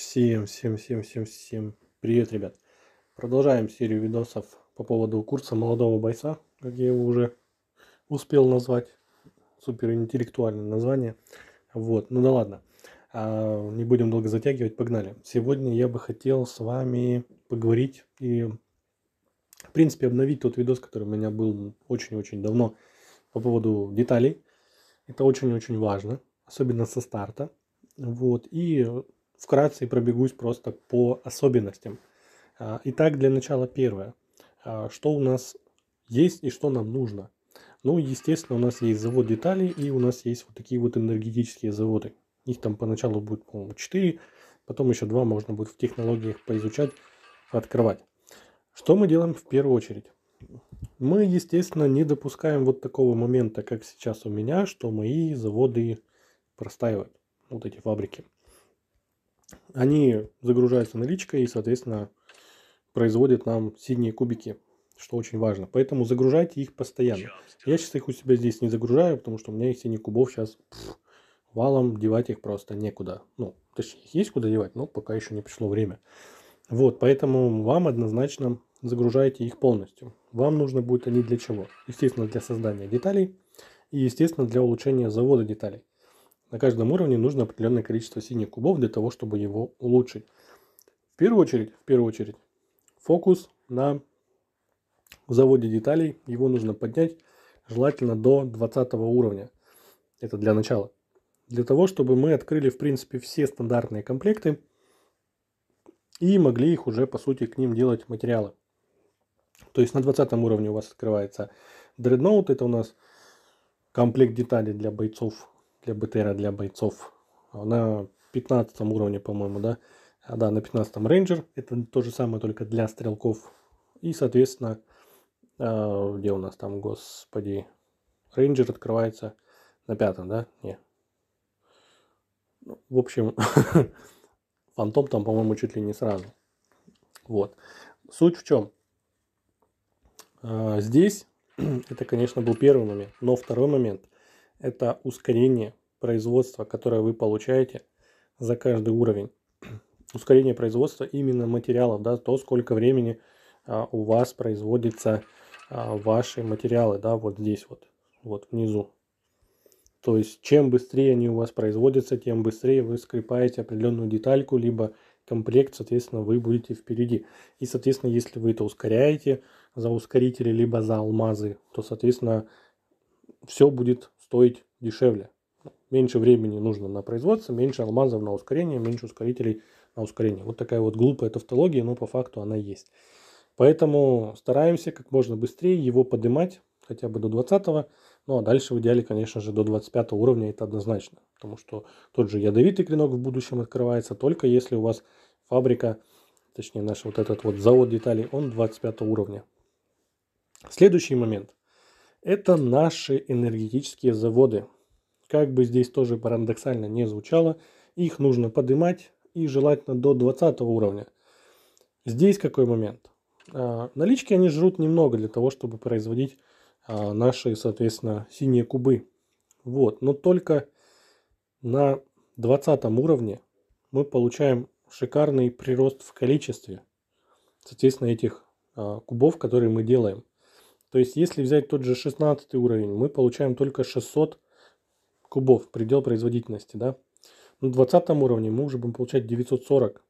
Всем, всем, всем, всем, всем привет, ребят. Продолжаем серию видосов по поводу курса молодого бойца, как я его уже успел назвать. суперинтеллектуальное название. Вот, ну да ладно. А, не будем долго затягивать, погнали. Сегодня я бы хотел с вами поговорить и, в принципе, обновить тот видос, который у меня был очень-очень давно по поводу деталей. Это очень-очень важно, особенно со старта. Вот, и вкратце пробегусь просто по особенностям. А, итак, для начала первое. А, что у нас есть и что нам нужно? Ну, естественно, у нас есть завод деталей и у нас есть вот такие вот энергетические заводы. Их там поначалу будет, по-моему, 4, потом еще 2 можно будет в технологиях поизучать, открывать. Что мы делаем в первую очередь? Мы, естественно, не допускаем вот такого момента, как сейчас у меня, что мои заводы простаивают, вот эти фабрики. Они загружаются наличкой и, соответственно, производят нам синие кубики, что очень важно. Поэтому загружайте их постоянно. Я сейчас их у себя здесь не загружаю, потому что у меня их синих кубов сейчас пфф, валом, девать их просто некуда. Ну, точнее, их есть куда девать, но пока еще не пришло время. Вот, поэтому вам однозначно загружайте их полностью. Вам нужно будет они для чего? Естественно, для создания деталей и, естественно, для улучшения завода деталей. На каждом уровне нужно определенное количество синих кубов для того, чтобы его улучшить. В первую очередь, в первую очередь фокус на заводе деталей. Его нужно поднять желательно до 20 уровня. Это для начала. Для того, чтобы мы открыли, в принципе, все стандартные комплекты и могли их уже, по сути, к ним делать материалы. То есть на 20 уровне у вас открывается дредноут. Это у нас комплект деталей для бойцов для БТРа, для бойцов. На 15 уровне, по-моему, да? А, да, на 15 рейнджер. Это то же самое, только для стрелков. И, соответственно, а, где у нас там, господи, рейнджер открывается на пятом, да? Не. Ну, в общем, фантом там, по-моему, чуть ли не сразу. Вот. Суть в чем? А, здесь это, конечно, был первый момент. Но второй момент это ускорение производства, которое вы получаете за каждый уровень. Ускорение производства именно материалов, да, то сколько времени а, у вас производятся а, ваши материалы, да, вот здесь вот, вот внизу. То есть чем быстрее они у вас производятся, тем быстрее вы скрепаете определенную детальку, либо комплект, соответственно, вы будете впереди. И, соответственно, если вы это ускоряете за ускорители, либо за алмазы, то, соответственно, все будет стоить дешевле. Меньше времени нужно на производство, меньше алмазов на ускорение, меньше ускорителей на ускорение. Вот такая вот глупая тавтология, но по факту она есть. Поэтому стараемся как можно быстрее его поднимать хотя бы до 20 ну а дальше в идеале, конечно же, до 25 уровня это однозначно, потому что тот же ядовитый клинок в будущем открывается только если у вас фабрика, точнее наш вот этот вот завод деталей, он 25 уровня. Следующий момент. Это наши энергетические заводы. Как бы здесь тоже парадоксально не звучало, их нужно поднимать и желательно до 20 уровня. Здесь какой момент? А, налички они жрут немного для того, чтобы производить а, наши, соответственно, синие кубы. Вот, но только на 20 уровне мы получаем шикарный прирост в количестве, соответственно, этих а, кубов, которые мы делаем. То есть, если взять тот же 16 уровень, мы получаем только 600 кубов, предел производительности, да. На 20 уровне мы уже будем получать 940.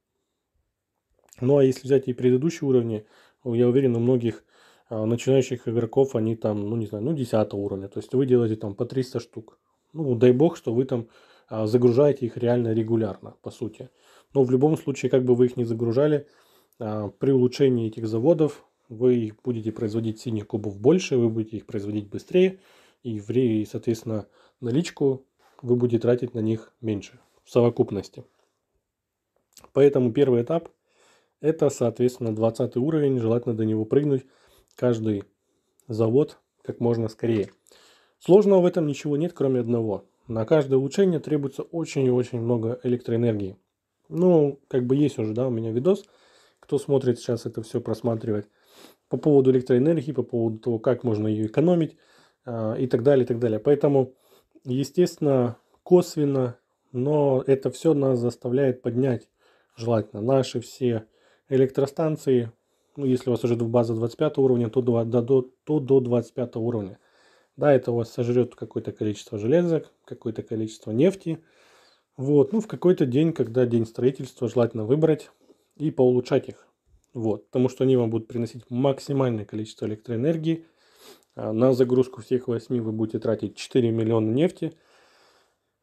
Ну, а если взять и предыдущие уровни, я уверен, у многих а, начинающих игроков они там, ну, не знаю, ну, 10 уровня. То есть, вы делаете там по 300 штук. Ну, дай бог, что вы там а, загружаете их реально регулярно, по сути. Но в любом случае, как бы вы их не загружали, а, при улучшении этих заводов вы будете производить синих кубов больше, вы будете их производить быстрее, и, в, и соответственно, наличку вы будете тратить на них меньше в совокупности. Поэтому первый этап – это, соответственно, 20 уровень, желательно до него прыгнуть каждый завод как можно скорее. Сложного в этом ничего нет, кроме одного. На каждое улучшение требуется очень и очень много электроэнергии. Ну, как бы есть уже, да, у меня видос, кто смотрит сейчас это все просматривать по поводу электроэнергии, по поводу того, как можно ее экономить а, и так далее, и так далее. Поэтому, естественно, косвенно, но это все нас заставляет поднять желательно наши все электростанции, ну, если у вас уже база 25 уровня, то до, до, то до 25 уровня. Да, это у вас сожрет какое-то количество железок, какое-то количество нефти. Вот, ну, в какой-то день, когда день строительства, желательно выбрать и поулучшать их. Вот, потому что они вам будут приносить максимальное количество электроэнергии. А, на загрузку всех 8 вы будете тратить 4 миллиона нефти.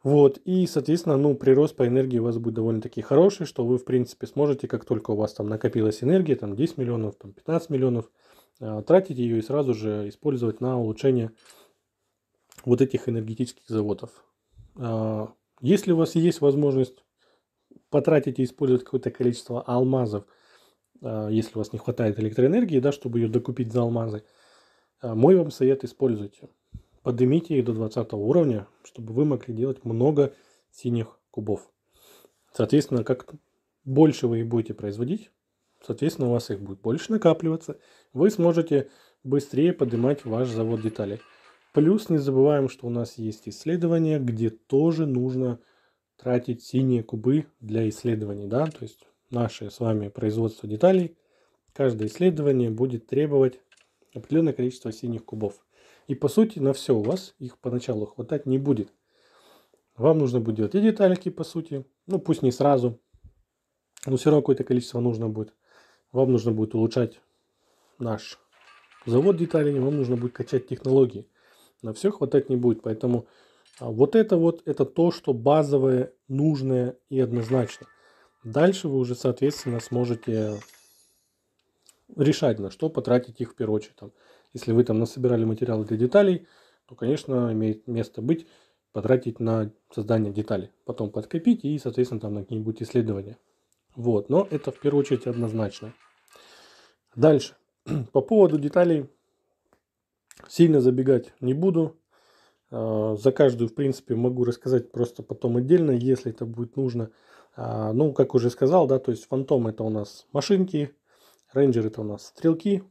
Вот, и, соответственно, ну, прирост по энергии у вас будет довольно-таки хороший, что вы, в принципе, сможете, как только у вас там накопилась энергия, там 10 миллионов, там 15 миллионов, а, тратить ее и сразу же использовать на улучшение вот этих энергетических заводов. А, если у вас есть возможность потратить и использовать какое-то количество алмазов – а, если у вас не хватает электроэнергии, да, чтобы ее докупить за алмазы, а, мой вам совет используйте. Поднимите их до 20 уровня, чтобы вы могли делать много синих кубов. Соответственно, как больше вы их будете производить, соответственно, у вас их будет больше накапливаться, вы сможете быстрее поднимать ваш завод деталей. Плюс не забываем, что у нас есть исследования, где тоже нужно тратить синие кубы для исследований, да, то есть наше с вами производство деталей, каждое исследование будет требовать определенное количество синих кубов. И по сути на все у вас их поначалу хватать не будет. Вам нужно будет делать и детальки по сути, ну пусть не сразу, но все равно какое-то количество нужно будет. Вам нужно будет улучшать наш завод деталей, вам нужно будет качать технологии. На все хватать не будет, поэтому а, вот это вот, это то, что базовое, нужное и однозначно. Дальше вы уже, соответственно, сможете решать, на что потратить их в первую очередь. Там, если вы там насобирали материалы для деталей, то, конечно, имеет место быть потратить на создание деталей. Потом подкопить и, соответственно, там на какие-нибудь исследования. Вот, но это в первую очередь однозначно. Дальше. По поводу деталей сильно забегать не буду. А, за каждую, в принципе, могу рассказать просто потом отдельно, если это будет нужно. А, ну, как уже сказал, да, то есть фантом это у нас машинки, рейнджер это у нас стрелки,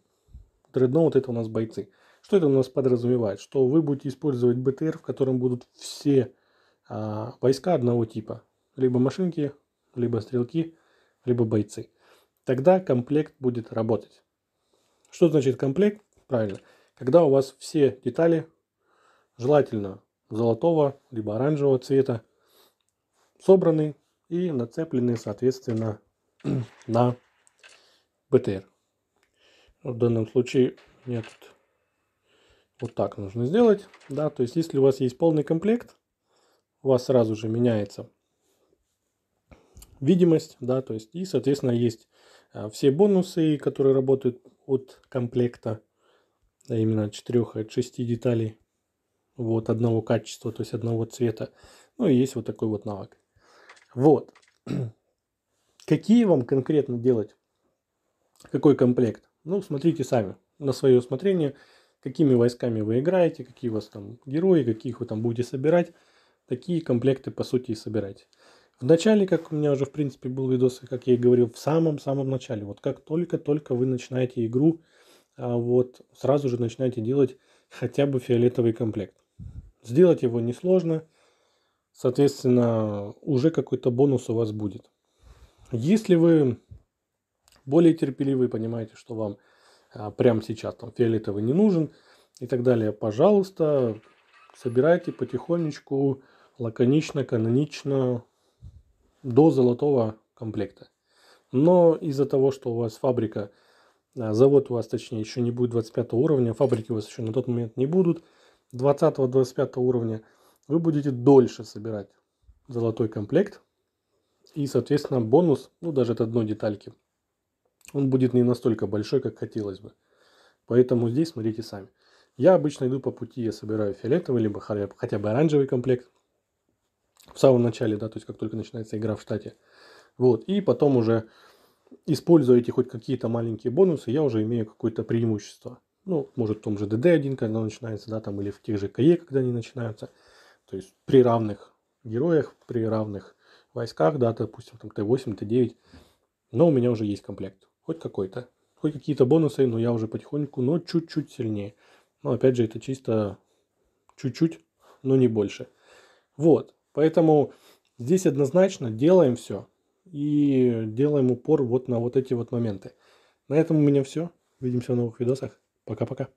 дредноут это у нас бойцы. Что это у нас подразумевает? Что вы будете использовать БТР, в котором будут все а, войска одного типа. Либо машинки, либо стрелки, либо бойцы. Тогда комплект будет работать. Что значит комплект? Правильно. Когда у вас все детали, желательно золотого, либо оранжевого цвета, собраны и нацеплены, соответственно, на БТР. В данном случае мне тут вот так нужно сделать. Да? То есть, если у вас есть полный комплект, у вас сразу же меняется видимость, да, то есть, и, соответственно, есть а, все бонусы, которые работают от комплекта, да, именно от 4, от 6 деталей, вот, одного качества, то есть одного цвета. Ну, и есть вот такой вот навык. Вот. Какие вам конкретно делать? Какой комплект? Ну, смотрите сами на свое усмотрение, какими войсками вы играете, какие у вас там герои, каких вы там будете собирать. Такие комплекты, по сути, и собирайте. В начале, как у меня уже, в принципе, был видос, как я и говорил, в самом-самом начале. Вот как только-только вы начинаете игру, а, вот сразу же начинаете делать хотя бы фиолетовый комплект. Сделать его несложно – соответственно, уже какой-то бонус у вас будет. Если вы более терпеливы, понимаете, что вам а, прямо сейчас там фиолетовый не нужен и так далее, пожалуйста, собирайте потихонечку, лаконично, канонично до золотого комплекта. Но из-за того, что у вас фабрика, а, завод у вас точнее еще не будет 25 уровня, фабрики у вас еще на тот момент не будут 20-25 уровня – вы будете дольше собирать золотой комплект. И, соответственно, бонус, ну, даже от одной детальки, он будет не настолько большой, как хотелось бы. Поэтому здесь смотрите сами. Я обычно иду по пути, я собираю фиолетовый, либо хотя бы оранжевый комплект. В самом начале, да, то есть как только начинается игра в штате. Вот, и потом уже, используя эти хоть какие-то маленькие бонусы, я уже имею какое-то преимущество. Ну, может в том же dd 1 когда он начинается, да, там, или в тех же КЕ, когда они начинаются – то есть при равных героях, при равных войсках, да, допустим, там Т8, Т9, но у меня уже есть комплект, хоть какой-то, хоть какие-то бонусы, но я уже потихоньку, но чуть-чуть сильнее. Но опять же, это чисто чуть-чуть, но не больше. Вот, поэтому здесь однозначно делаем все и делаем упор вот на вот эти вот моменты. На этом у меня все. Увидимся в новых видосах. Пока-пока.